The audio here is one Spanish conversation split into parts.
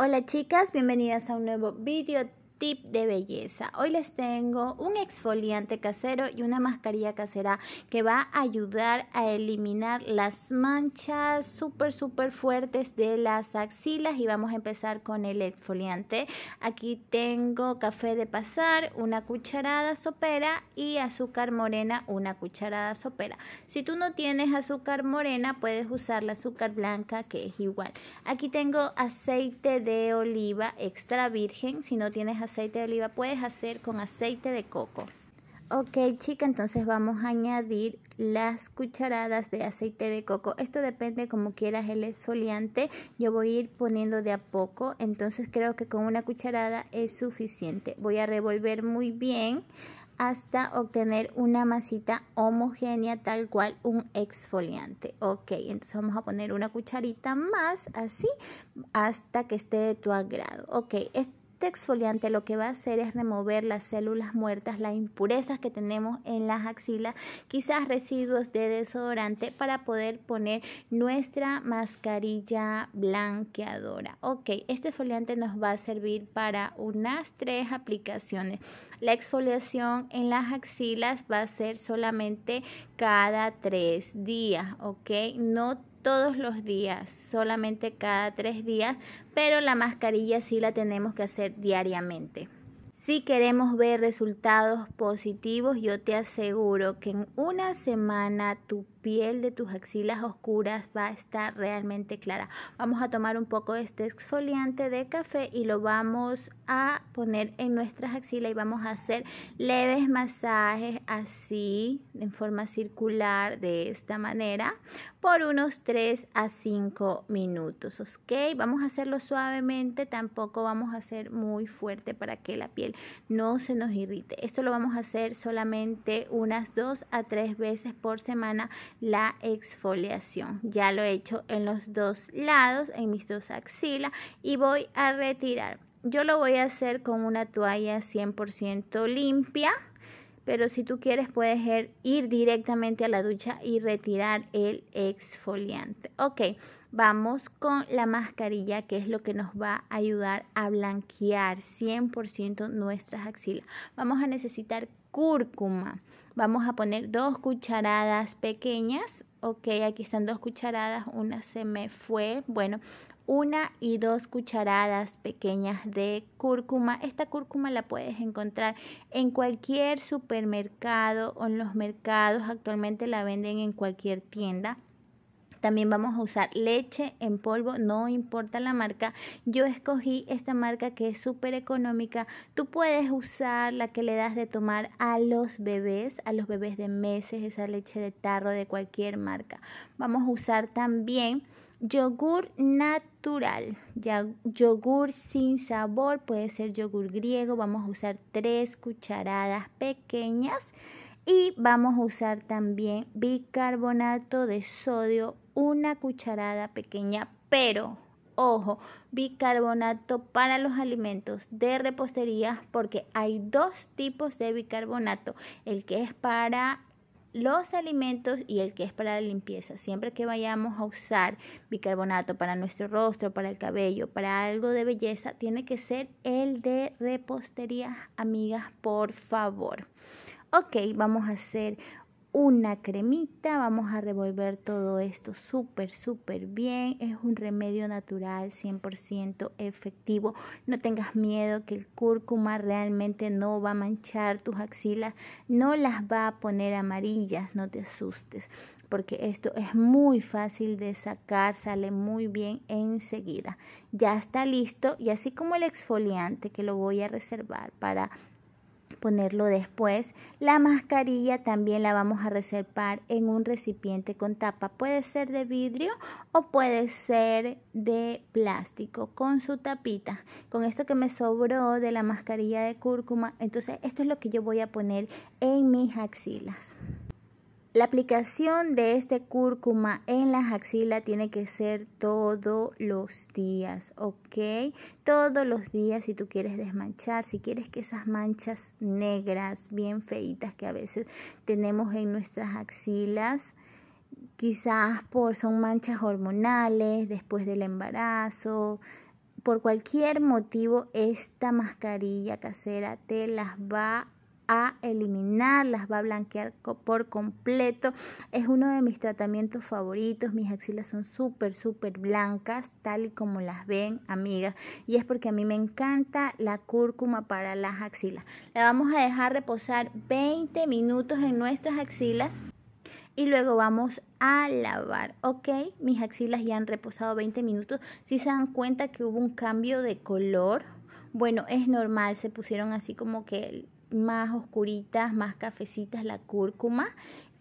Hola chicas, bienvenidas a un nuevo video tip de belleza. Hoy les tengo un exfoliante casero y una mascarilla casera que va a ayudar a eliminar las manchas súper súper fuertes de las axilas y vamos a empezar con el exfoliante. Aquí tengo café de pasar, una cucharada sopera y azúcar morena, una cucharada sopera. Si tú no tienes azúcar morena puedes usar la azúcar blanca que es igual. Aquí tengo aceite de oliva extra virgen, si no tienes aceite de oliva, puedes hacer con aceite de coco. Ok chica, entonces vamos a añadir las cucharadas de aceite de coco. Esto depende como quieras el exfoliante Yo voy a ir poniendo de a poco, entonces creo que con una cucharada es suficiente. Voy a revolver muy bien hasta obtener una masita homogénea tal cual un exfoliante. Ok, entonces vamos a poner una cucharita más así hasta que esté de tu agrado. Ok, es este exfoliante lo que va a hacer es remover las células muertas, las impurezas que tenemos en las axilas, quizás residuos de desodorante para poder poner nuestra mascarilla blanqueadora. Ok, este exfoliante nos va a servir para unas tres aplicaciones. La exfoliación en las axilas va a ser solamente cada tres días, ok, no todos los días, solamente cada tres días, pero la mascarilla sí la tenemos que hacer diariamente. Si queremos ver resultados positivos, yo te aseguro que en una semana tu piel de tus axilas oscuras va a estar realmente clara. Vamos a tomar un poco de este exfoliante de café y lo vamos a poner en nuestras axilas y vamos a hacer leves masajes así, en forma circular, de esta manera, por unos 3 a 5 minutos, ¿ok? Vamos a hacerlo suavemente, tampoco vamos a hacer muy fuerte para que la piel no se nos irrite. Esto lo vamos a hacer solamente unas 2 a 3 veces por semana la exfoliación. Ya lo he hecho en los dos lados, en mis dos axilas y voy a retirar. Yo lo voy a hacer con una toalla 100% limpia, pero si tú quieres puedes er, ir directamente a la ducha y retirar el exfoliante. Ok, vamos con la mascarilla que es lo que nos va a ayudar a blanquear 100% nuestras axilas. Vamos a necesitar cúrcuma. Vamos a poner dos cucharadas pequeñas. Ok, aquí están dos cucharadas, una se me fue. Bueno, una y dos cucharadas pequeñas de cúrcuma. Esta cúrcuma la puedes encontrar en cualquier supermercado o en los mercados. Actualmente la venden en cualquier tienda. También vamos a usar leche en polvo, no importa la marca. Yo escogí esta marca que es súper económica. Tú puedes usar la que le das de tomar a los bebés, a los bebés de meses, esa leche de tarro de cualquier marca. Vamos a usar también yogur natural, ya, yogur sin sabor, puede ser yogur griego. Vamos a usar tres cucharadas pequeñas y vamos a usar también bicarbonato de sodio, una cucharada pequeña, pero ojo, bicarbonato para los alimentos de repostería porque hay dos tipos de bicarbonato, el que es para los alimentos y el que es para la limpieza. Siempre que vayamos a usar bicarbonato para nuestro rostro, para el cabello, para algo de belleza, tiene que ser el de repostería, amigas, por favor. Ok, vamos a hacer una cremita, vamos a revolver todo esto súper, súper bien. Es un remedio natural 100% efectivo. No tengas miedo que el cúrcuma realmente no va a manchar tus axilas, no las va a poner amarillas, no te asustes, porque esto es muy fácil de sacar, sale muy bien enseguida. Ya está listo y así como el exfoliante que lo voy a reservar para ponerlo después. La mascarilla también la vamos a reservar en un recipiente con tapa. Puede ser de vidrio o puede ser de plástico con su tapita. Con esto que me sobró de la mascarilla de cúrcuma, entonces esto es lo que yo voy a poner en mis axilas. La aplicación de este cúrcuma en las axilas tiene que ser todos los días, ¿ok? Todos los días si tú quieres desmanchar, si quieres que esas manchas negras, bien feitas que a veces tenemos en nuestras axilas, quizás por son manchas hormonales después del embarazo, por cualquier motivo esta mascarilla casera te las va a a eliminar, las va a blanquear por completo. Es uno de mis tratamientos favoritos. Mis axilas son súper, súper blancas, tal y como las ven, amigas. Y es porque a mí me encanta la cúrcuma para las axilas. La vamos a dejar reposar 20 minutos en nuestras axilas y luego vamos a lavar. Ok, mis axilas ya han reposado 20 minutos. Si se dan cuenta que hubo un cambio de color, bueno, es normal, se pusieron así como que más oscuritas, más cafecitas, la cúrcuma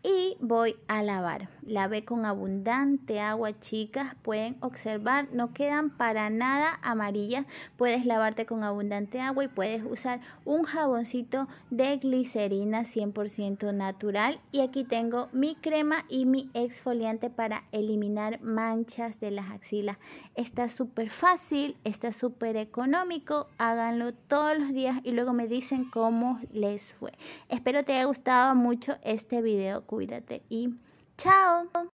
y voy a lavar. Lavé con abundante agua, chicas. Pueden observar, no quedan para nada amarillas. Puedes lavarte con abundante agua y puedes usar un jaboncito de glicerina 100% natural. Y aquí tengo mi crema y mi exfoliante para eliminar manchas de las axilas. Está súper fácil, está súper económico. Háganlo todos los días y luego me dicen cómo les fue. Espero te haya gustado mucho este video cuídate y chao.